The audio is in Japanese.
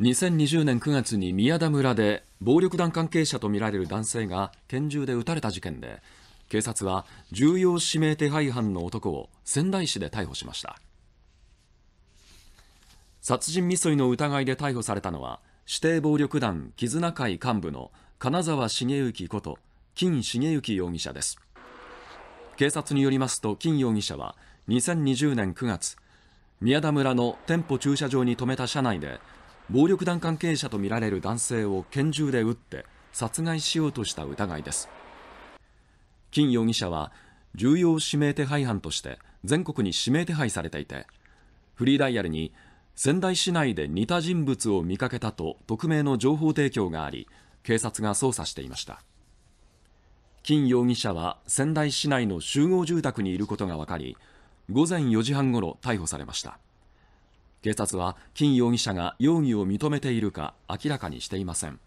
2020年9月に宮田村で暴力団関係者とみられる男性が拳銃で撃たれた事件で警察は重要指名手配犯の男を仙台市で逮捕しました殺人未遂の疑いで逮捕されたのは指定暴力団絆会幹部の金沢茂之こと金茂之容疑者です警察によりますと金容疑者は2020年9月宮田村の店舗駐車場に停めた車内で暴力団関係者とみられる男性を拳銃で撃って殺害しようとした疑いです金容疑者は重要指名手配犯として全国に指名手配されていてフリーダイヤルに仙台市内で似た人物を見かけたと匿名の情報提供があり警察が捜査していました金容疑者は仙台市内の集合住宅にいることが分かり午前4時半ごろ逮捕されました警察は金容疑者が容疑を認めているか明らかにしていません